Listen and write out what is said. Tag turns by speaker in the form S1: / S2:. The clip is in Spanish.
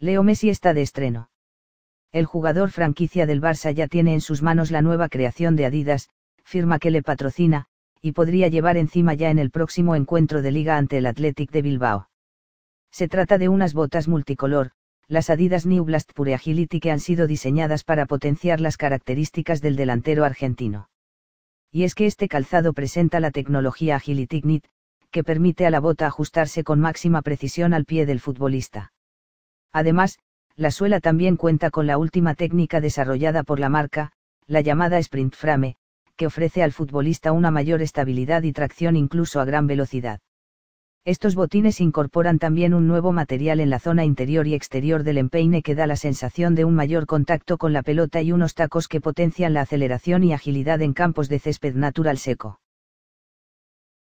S1: Leo Messi está de estreno. El jugador franquicia del Barça ya tiene en sus manos la nueva creación de Adidas, firma que le patrocina, y podría llevar encima ya en el próximo encuentro de liga ante el Athletic de Bilbao. Se trata de unas botas multicolor, las Adidas New Blast Pure Agility que han sido diseñadas para potenciar las características del delantero argentino. Y es que este calzado presenta la tecnología Agility Knit, que permite a la bota ajustarse con máxima precisión al pie del futbolista. Además, la suela también cuenta con la última técnica desarrollada por la marca, la llamada sprint frame, que ofrece al futbolista una mayor estabilidad y tracción incluso a gran velocidad. Estos botines incorporan también un nuevo material en la zona interior y exterior del empeine que da la sensación de un mayor contacto con la pelota y unos tacos que potencian la aceleración y agilidad en campos de césped natural seco.